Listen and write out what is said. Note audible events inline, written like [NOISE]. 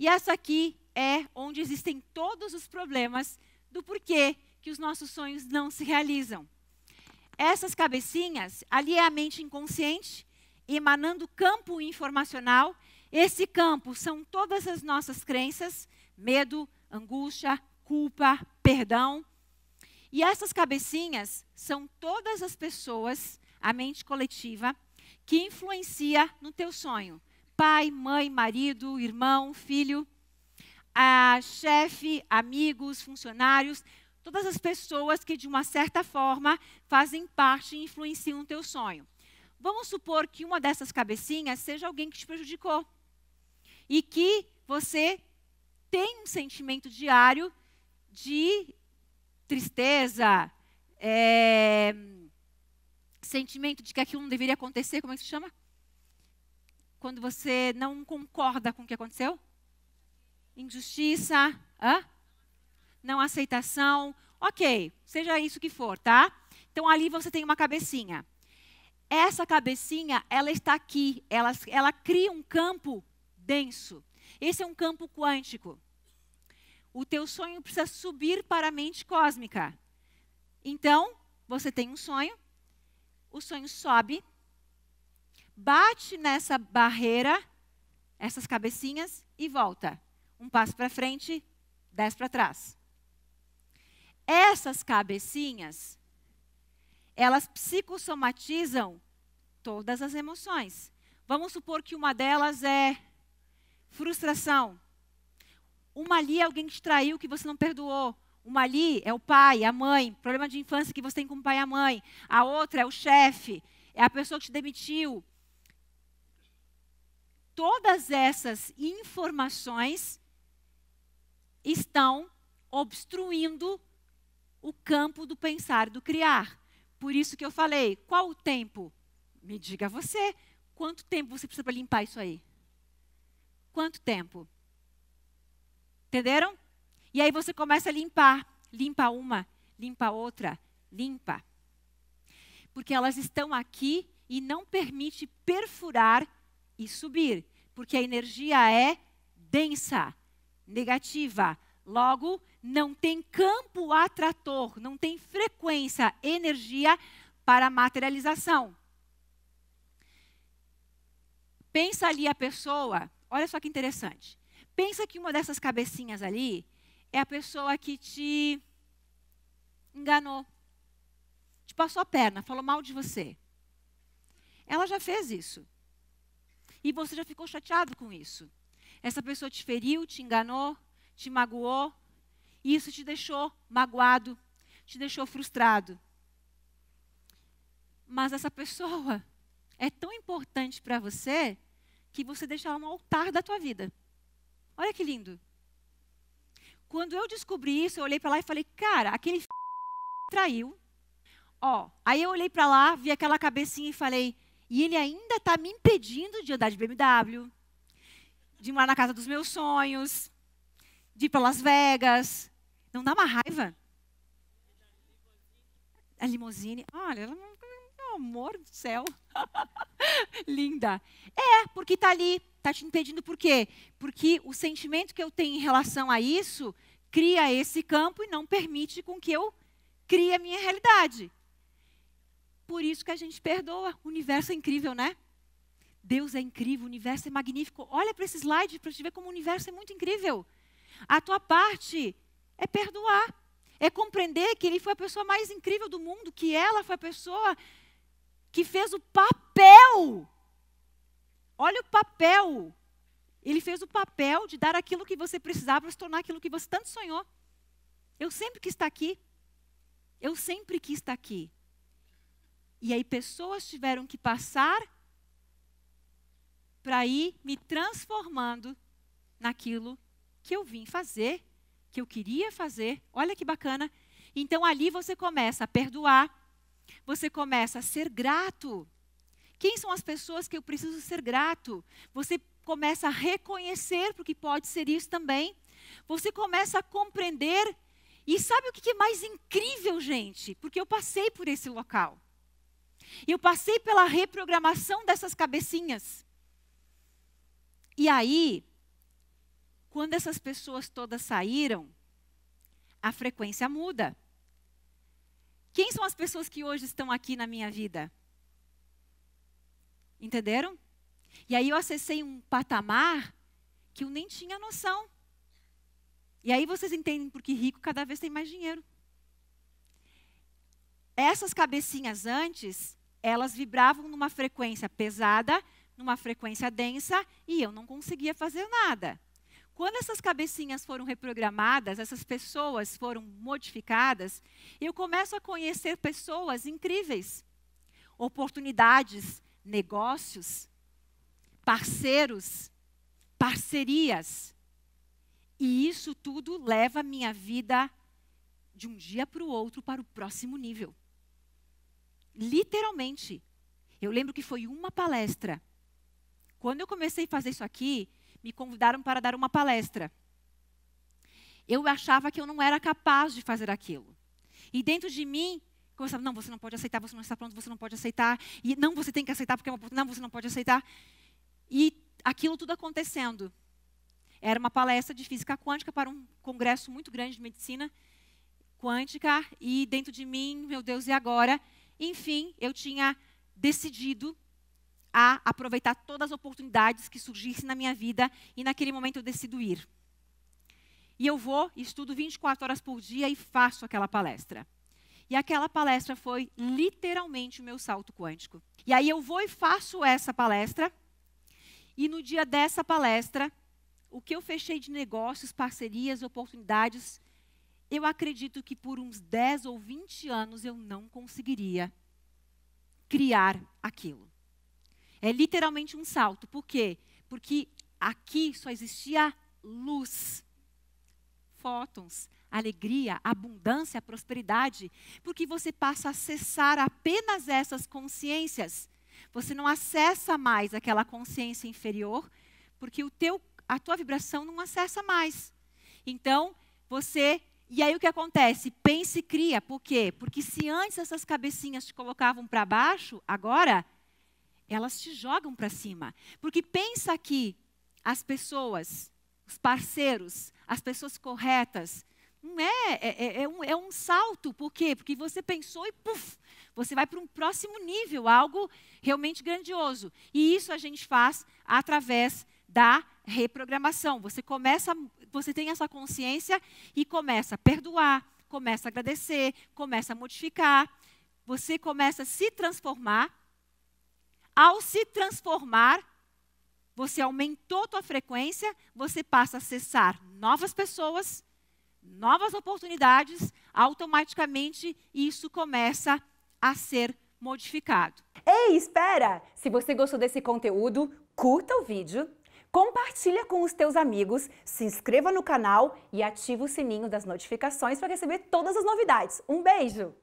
E essa aqui é onde existem todos os problemas do porquê que os nossos sonhos não se realizam. Essas cabecinhas, ali é a mente inconsciente, emanando campo informacional. Esse campo são todas as nossas crenças, medo, angústia, culpa, perdão. E essas cabecinhas são todas as pessoas, a mente coletiva, que influencia no teu sonho pai, mãe, marido, irmão, filho, chefe, amigos, funcionários, todas as pessoas que de uma certa forma fazem parte e influenciam o teu sonho. Vamos supor que uma dessas cabecinhas seja alguém que te prejudicou e que você tem um sentimento diário de tristeza, é, sentimento de que aquilo não deveria acontecer, como é que se chama? quando você não concorda com o que aconteceu? Injustiça, hã? não aceitação, ok, seja isso que for, tá? Então ali você tem uma cabecinha. Essa cabecinha, ela está aqui, ela, ela cria um campo denso. Esse é um campo quântico. O teu sonho precisa subir para a mente cósmica. Então, você tem um sonho, o sonho sobe, bate nessa barreira, essas cabecinhas, e volta. Um passo para frente, dez para trás. Essas cabecinhas, elas psicossomatizam todas as emoções. Vamos supor que uma delas é frustração. Uma ali é alguém que te traiu, que você não perdoou. Uma ali é o pai, a mãe, problema de infância que você tem com o pai e a mãe. A outra é o chefe, é a pessoa que te demitiu, todas essas informações estão obstruindo o campo do pensar do criar. Por isso que eu falei, qual o tempo? Me diga você, quanto tempo você precisa para limpar isso aí? Quanto tempo? Entenderam? E aí você começa a limpar, limpa uma, limpa outra, limpa. Porque elas estão aqui e não permite perfurar e subir porque a energia é densa, negativa. Logo, não tem campo atrator, não tem frequência, energia para materialização. Pensa ali a pessoa, olha só que interessante. Pensa que uma dessas cabecinhas ali é a pessoa que te enganou, te passou a perna, falou mal de você. Ela já fez isso. E você já ficou chateado com isso. Essa pessoa te feriu, te enganou, te magoou, e isso te deixou magoado, te deixou frustrado. Mas essa pessoa é tão importante para você que você deixa ela no altar da tua vida. Olha que lindo. Quando eu descobri isso, eu olhei para lá e falei, cara, aquele f... traiu. Ó, aí eu olhei para lá, vi aquela cabecinha e falei, e ele ainda está me impedindo de andar de BMW, de morar na casa dos meus sonhos, de ir para Las Vegas. Não dá uma raiva? A limusine, olha, ela amor do céu. [LAUGHS] Linda. É, porque está ali, está te impedindo por quê? Porque o sentimento que eu tenho em relação a isso cria esse campo e não permite com que eu crie a minha realidade. Por isso que a gente perdoa. O universo é incrível, né? Deus é incrível, o universo é magnífico. Olha para esse slide para te ver como o universo é muito incrível. A tua parte é perdoar, é compreender que ele foi a pessoa mais incrível do mundo, que ela foi a pessoa que fez o papel. Olha o papel. Ele fez o papel de dar aquilo que você precisava para se tornar aquilo que você tanto sonhou. Eu sempre quis estar aqui. Eu sempre quis estar aqui. E aí pessoas tiveram que passar para ir me transformando naquilo que eu vim fazer, que eu queria fazer. Olha que bacana. Então ali você começa a perdoar, você começa a ser grato. Quem são as pessoas que eu preciso ser grato? Você começa a reconhecer, porque pode ser isso também. Você começa a compreender. E sabe o que é mais incrível, gente? Porque eu passei por esse local. E eu passei pela reprogramação dessas cabecinhas. E aí, quando essas pessoas todas saíram, a frequência muda. Quem são as pessoas que hoje estão aqui na minha vida? Entenderam? E aí eu acessei um patamar que eu nem tinha noção. E aí vocês entendem porque rico cada vez tem mais dinheiro. Essas cabecinhas antes, elas vibravam numa frequência pesada, numa frequência densa, e eu não conseguia fazer nada. Quando essas cabecinhas foram reprogramadas, essas pessoas foram modificadas, eu começo a conhecer pessoas incríveis, oportunidades, negócios, parceiros, parcerias. E isso tudo leva a minha vida de um dia para o outro para o próximo nível. Literalmente. Eu lembro que foi uma palestra. Quando eu comecei a fazer isso aqui, me convidaram para dar uma palestra. Eu achava que eu não era capaz de fazer aquilo. E dentro de mim, começava, não, você não pode aceitar, você não está pronto, você não pode aceitar. E não, você tem que aceitar, porque é uma, não, você não pode aceitar. E aquilo tudo acontecendo. Era uma palestra de física quântica para um congresso muito grande de medicina quântica. E dentro de mim, meu Deus, e agora? Enfim, eu tinha decidido a aproveitar todas as oportunidades que surgissem na minha vida e naquele momento eu decido ir. E eu vou, estudo 24 horas por dia e faço aquela palestra. E aquela palestra foi literalmente o meu salto quântico. E aí eu vou e faço essa palestra. E no dia dessa palestra, o que eu fechei de negócios, parcerias, oportunidades, eu acredito que por uns 10 ou 20 anos eu não conseguiria criar aquilo. É literalmente um salto. Por quê? Porque aqui só existia luz, fótons, alegria, abundância, prosperidade, porque você passa a acessar apenas essas consciências. Você não acessa mais aquela consciência inferior, porque o teu, a tua vibração não acessa mais. Então, você e aí o que acontece? Pense e cria. Por quê? Porque se antes essas cabecinhas te colocavam para baixo, agora elas te jogam para cima. Porque pensa que as pessoas, os parceiros, as pessoas corretas, não é, é, é, é, um, é um salto. Por quê? Porque você pensou e puf, você vai para um próximo nível, algo realmente grandioso. E isso a gente faz através da reprogramação. Você começa, você tem essa consciência e começa a perdoar, começa a agradecer, começa a modificar. Você começa a se transformar. Ao se transformar, você aumentou sua tua frequência, você passa a acessar novas pessoas, novas oportunidades, automaticamente isso começa a ser modificado. Ei, espera! Se você gostou desse conteúdo, curta o vídeo Compartilha com os teus amigos, se inscreva no canal e ative o sininho das notificações para receber todas as novidades. Um beijo!